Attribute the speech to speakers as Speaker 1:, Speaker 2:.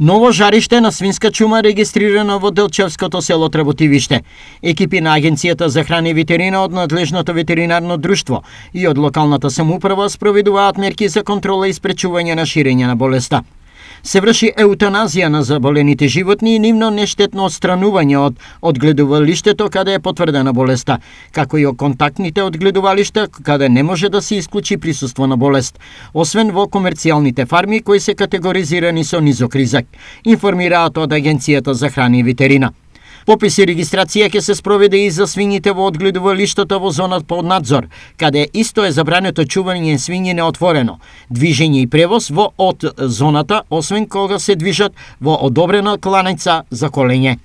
Speaker 1: Ново жариште на свинска чума регистрирано во Делчевското село Тработивиште. Екипи на Агенцијата за храни и ветерина од надлежното ветеринарно друштво и од локалната самоуправа спроведуваат мерки за контрола и спречување на ширење на болеста се врши еутаназија на заболените животни и нивно нештетно отстранување од одгледувалиштето каде е потврдена болеста, како и о контактните одгледувалишта каде не може да се исклучи присуство на болест, освен во комерцијалните фарми кои се категоризирани со низок ризик, информираат од Агенцијата за храни и ветерина. Попис и регистрација ќе се спроведе и за свињите во одгледувалиштото во зонат под надзор, каде исто е забрането чување свињи неотворено, движење и превоз во од зоната, освен кога се движат во одобрена кланица за колење.